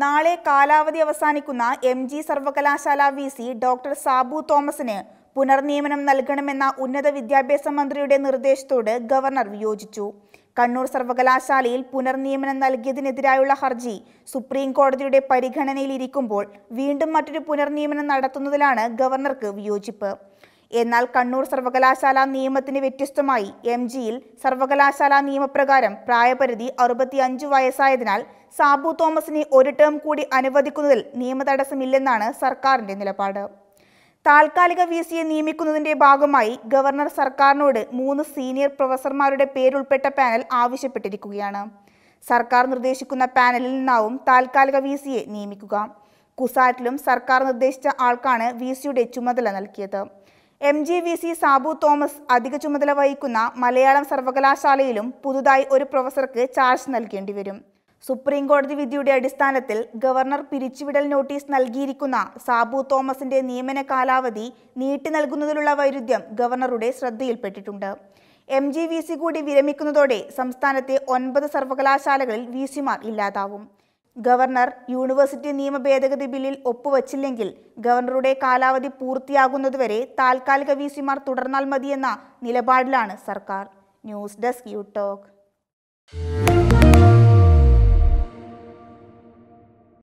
നാളെ കാലാവധി അവസാനിക്കുന്ന എം ജി സർവകലാശാല വി സി ഡോക്ടർ സാബു തോമസിന് പുനർനിയമനം നൽകണമെന്ന ഉന്നത വിദ്യാഭ്യാസ മന്ത്രിയുടെ നിർദ്ദേശത്തോട് ഗവർണർ വിയോജിച്ചു കണ്ണൂർ സർവകലാശാലയിൽ പുനർനിയമനം നൽകിയതിനെതിരായുള്ള ഹർജി സുപ്രീം കോടതിയുടെ പരിഗണനയിലിരിക്കുമ്പോൾ വീണ്ടും മറ്റൊരു പുനർനിയമനം നടത്തുന്നതിലാണ് ഗവർണർക്ക് വിയോജിപ്പ് എന്നാൽ കണ്ണൂർ സർവകലാശാല നിയമത്തിന് വ്യത്യസ്തമായി എം ജിയിൽ സർവകലാശാല നിയമപ്രകാരം പ്രായപരിധി അറുപത്തിയഞ്ച് വയസ്സായതിനാൽ സാബു തോമസിനെ ഒരു ടേം കൂടി അനുവദിക്കുന്നതിൽ നിയമതടസ്സമില്ലെന്നാണ് സർക്കാരിന്റെ നിലപാട് താൽക്കാലിക വി സിയെ നിയമിക്കുന്നതിന്റെ ഭാഗമായി ഗവർണർ സർക്കാരിനോട് മൂന്ന് സീനിയർ പ്രൊഫസർമാരുടെ പേരുൾപ്പെട്ട പാനൽ ആവശ്യപ്പെട്ടിരിക്കുകയാണ് സർക്കാർ നിർദ്ദേശിക്കുന്ന പാനലിൽ നിന്നാവും താൽക്കാലിക വി സിയെ നിയമിക്കുക കുസാറ്റിലും സർക്കാർ നിർദ്ദേശിച്ച ആൾക്കാണ് വി സിയുടെ ചുമതല നൽകിയത് M G V C Sabu Thomas അധിക ചുമതല വഹിക്കുന്ന മലയാളം സർവകലാശാലയിലും പുതുതായി ഒരു പ്രൊഫസർക്ക് ചാർജ് നൽകേണ്ടി വരും സുപ്രീം കോടതി വിധിയുടെ അടിസ്ഥാനത്തിൽ ഗവർണർ പിരിച്ചുവിടൽ നോട്ടീസ് നൽകിയിരിക്കുന്ന സാബു തോമസിന്റെ നിയമന കാലാവധി നീട്ടി നൽകുന്നതിലുള്ള വൈരുദ്ധ്യം ഗവർണറുടെ ശ്രദ്ധയിൽപ്പെട്ടിട്ടുണ്ട് എം ജി വി സി കൂടി വിരമിക്കുന്നതോടെ സംസ്ഥാനത്തെ ഒൻപത് സർവകലാശാലകളിൽ വി സിമാർ ഇല്ലാതാവും ഗവർണർ യൂണിവേഴ്സിറ്റി നിയമ ഭേദഗതി ബില്ലിൽ ഒപ്പുവച്ചില്ലെങ്കിൽ ഗവർണറുടെ കാലാവധി പൂർത്തിയാകുന്നതുവരെ താൽക്കാലിക വി സിമാർ തുടർന്നാൽ മതിയെന്ന നിലപാടിലാണ് സർക്കാർ ന്യൂസ് ഡെസ്ക് യു ടോക്ക്